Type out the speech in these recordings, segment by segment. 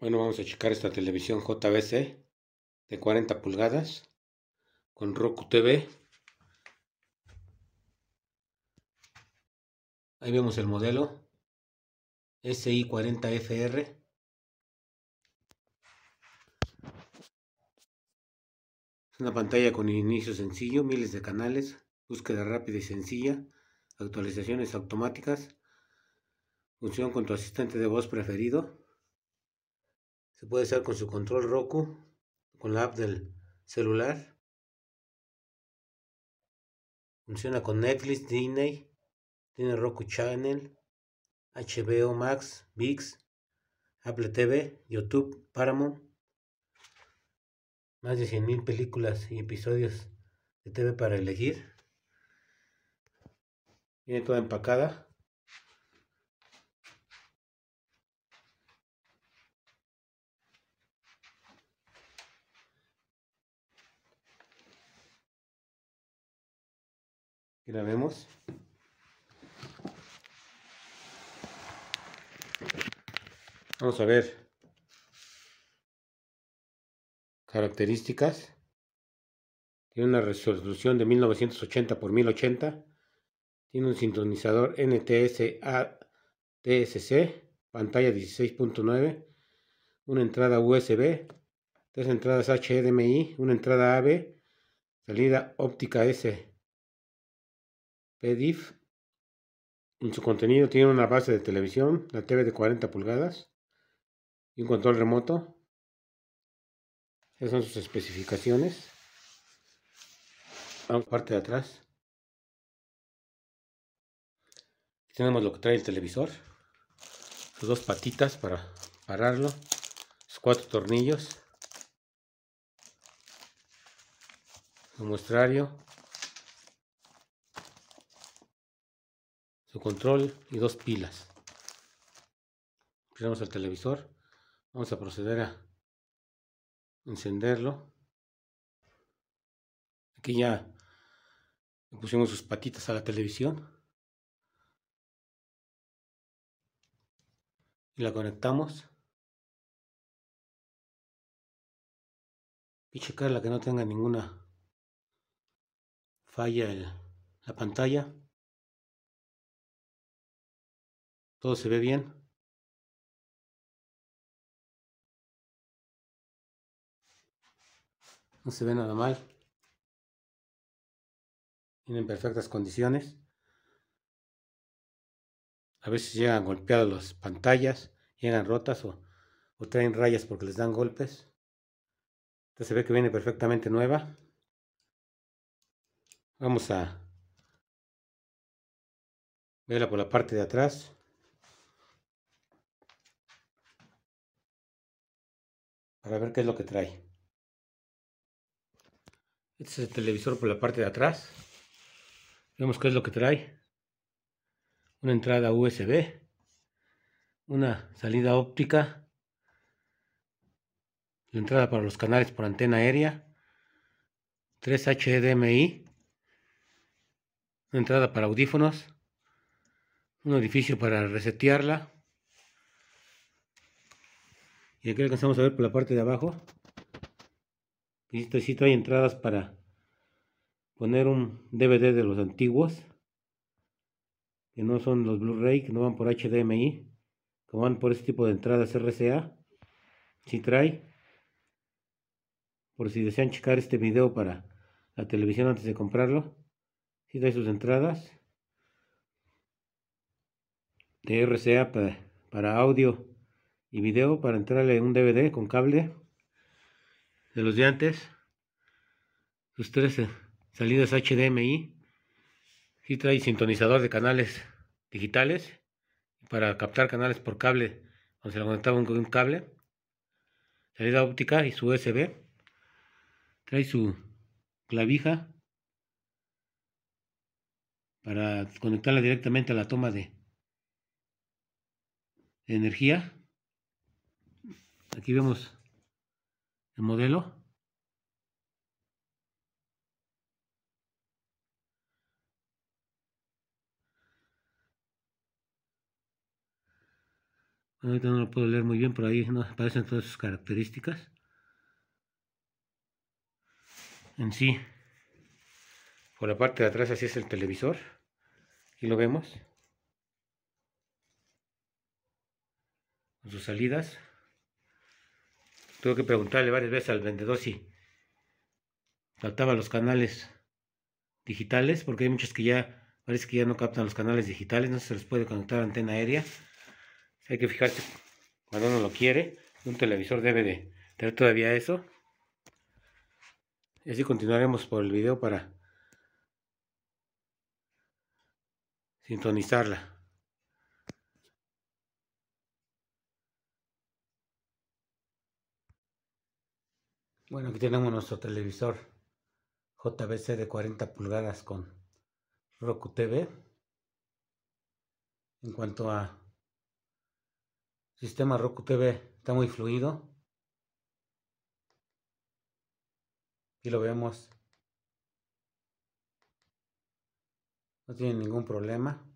Bueno, vamos a checar esta televisión JBC de 40 pulgadas con Roku TV. Ahí vemos el modelo SI40FR. Es una pantalla con inicio sencillo, miles de canales, búsqueda rápida y sencilla, actualizaciones automáticas, función con tu asistente de voz preferido. Se puede hacer con su control Roku, con la app del celular. Funciona con Netflix, Disney, tiene Roku Channel, HBO Max, VIX, Apple TV, YouTube, Paramount. Más de 100.000 películas y episodios de TV para elegir. Tiene toda empacada. vemos Vamos a ver características. Tiene una resolución de 1980 x 1080. Tiene un sintonizador NTS ATSC, pantalla 16.9, una entrada USB, tres entradas HDMI, una entrada AV salida óptica S PDIF En su contenido tiene una base de televisión, la TV de 40 pulgadas y un control remoto. Esas son sus especificaciones. Ah, parte de atrás. Tenemos lo que trae el televisor. Sus dos patitas para pararlo. Sus cuatro tornillos. Su muestrario. su control y dos pilas. queremos el televisor. Vamos a proceder a encenderlo. Aquí ya le pusimos sus patitas a la televisión. Y la conectamos. Y checarla que no tenga ninguna falla en la pantalla. ¿Todo se ve bien? No se ve nada mal. Tienen perfectas condiciones. A veces llegan golpeadas las pantallas, llegan rotas o, traen rayas porque les dan golpes. Entonces se ve que viene perfectamente nueva. Vamos a verla por la parte de atrás. para ver qué es lo que trae. Este es el televisor por la parte de atrás. Vemos qué es lo que trae. Una entrada USB, una salida óptica, la entrada para los canales por antena aérea, 3 HDMI, una entrada para audífonos, un orificio para resetearla, y aquí alcanzamos a ver por la parte de abajo. Y esto trae entradas para poner un DVD de los antiguos. Que no son los Blu-ray, que no van por HDMI. Que van por este tipo de entradas RCA. Si trae. Por si desean checar este video para la televisión antes de comprarlo. Si trae sus entradas de RCA para audio y video para entrarle un DVD con cable de los de antes. Sus tres eh, salidas HDMI. y trae sintonizador de canales digitales para captar canales por cable, cuando se lo conectaban con un cable. Salida óptica y su USB. Trae su clavija para conectarla directamente a la toma de energía Aquí vemos el modelo. ahorita no lo puedo leer muy bien, pero ahí aparecen todas sus características. En sí, por la parte de atrás así es el televisor. Aquí lo vemos. Sus salidas. Tuve que preguntarle varias veces al vendedor si captaba los canales digitales, porque hay muchos que ya, parece que ya no captan los canales digitales, no se les puede conectar a antena aérea. Hay que fijarse cuando uno lo quiere. Un televisor debe de tener todavía eso. Y así continuaremos por el video para sintonizarla. Bueno, aquí tenemos nuestro televisor JBC de 40 pulgadas con Roku TV. En cuanto a sistema Roku TV, está muy fluido. Y lo vemos. No tiene ningún problema.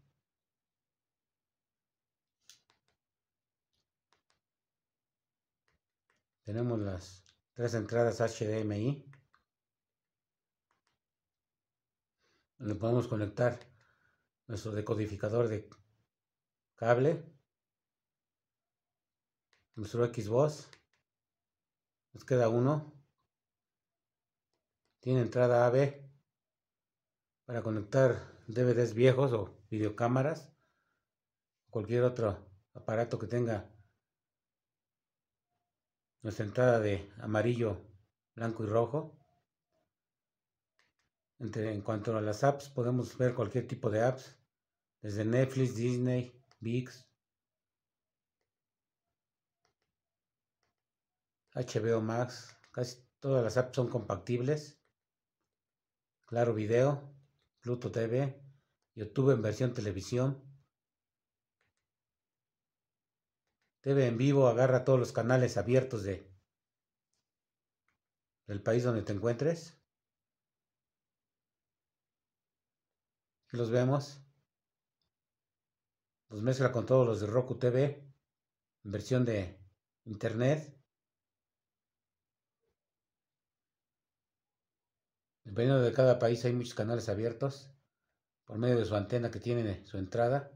Tenemos las tres entradas HDMI. donde podemos conectar nuestro decodificador de cable, nuestro Xbox. Nos queda uno. Tiene entrada AB para conectar DVDs viejos o videocámaras, cualquier otro aparato que tenga entrada de amarillo, blanco y rojo. en cuanto a las apps, podemos ver cualquier tipo de apps, desde Netflix, Disney, VIX, HBO Max, casi todas las apps son compatibles. Claro Video, Pluto TV, YouTube en versión televisión, TV en vivo, agarra todos los canales abiertos de del país donde te encuentres. los vemos. Los mezcla con todos los de Roku TV, en versión de internet. Dependiendo de cada país hay muchos canales abiertos por medio de su antena que tiene su entrada.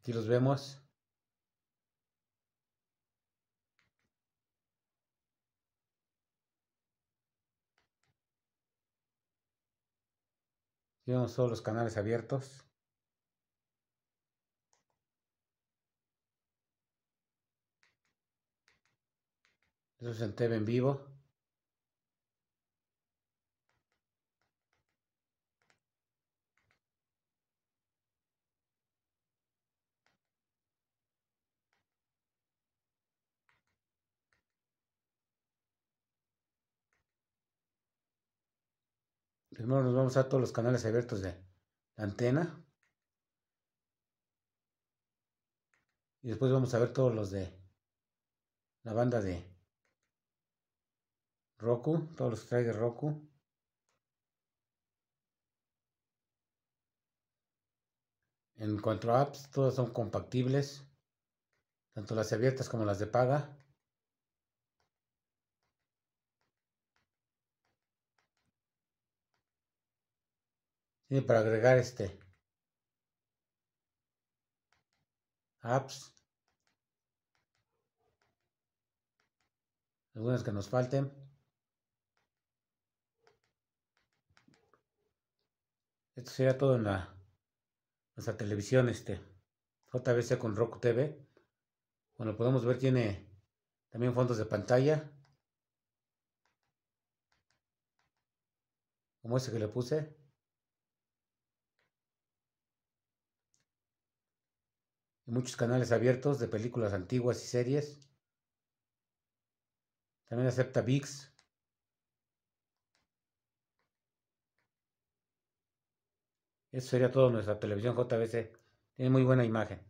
Aquí los vemos. ¿Son todos los canales abiertos. Eso es en TV en vivo. primero pues nos vamos a todos los canales abiertos de la antena. Y después vamos a ver todos los de la banda de Roku, todos los que de Roku. En cuanto a apps, todas son compatibles, tanto las abiertas como las de paga. Tiene para agregar este apps. Algunas que nos falten. Esto sería todo en la nuestra televisión, este JBC con Roku TV. Bueno, podemos ver tiene también fondos de pantalla. Como ese que le puse. muchos canales abiertos de películas antiguas y series. También acepta VIX. Eso sería todo nuestra televisión JBC. Tiene muy buena imagen.